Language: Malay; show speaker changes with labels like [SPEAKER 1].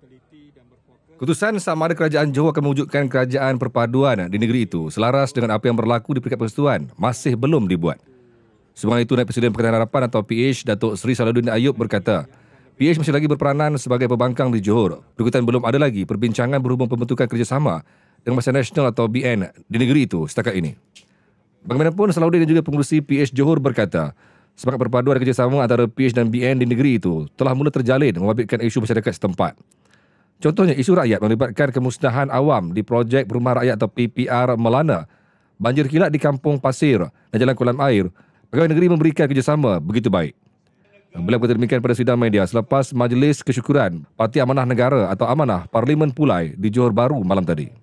[SPEAKER 1] teliti Keputusan sama ada kerajaan Johor akan mewujudkan kerajaan perpaduan di negeri itu selaras dengan apa yang berlaku di peringkat persekutuan masih belum dibuat. Sebagai itu, Naib Presiden Perkataan Harapan atau PH, Datuk Seri Saladin Ayub berkata, PH masih lagi berperanan sebagai pembangkang di Johor. Berikutan belum ada lagi perbincangan berhubung pembentukan kerjasama dengan Masa Nasional atau BN di negeri itu setakat ini. Bagaimanapun, Saladin dan juga pengurusi PH Johor berkata, Semangat perpaduan kerjasama antara PH dan BN di negeri itu telah mula terjalin mengwabitkan isu masyarakat setempat. Contohnya isu rakyat melibatkan kemusnahan awam di projek perumahan rakyat atau PPR Melana, banjir kilat di kampung pasir dan jalan kolam air, pegawai negeri memberikan kerjasama begitu baik. Beliau berkata demikian pada sidang media selepas Majlis Kesyukuran Parti Amanah Negara atau Amanah Parlimen Pulai di Johor Baru malam tadi.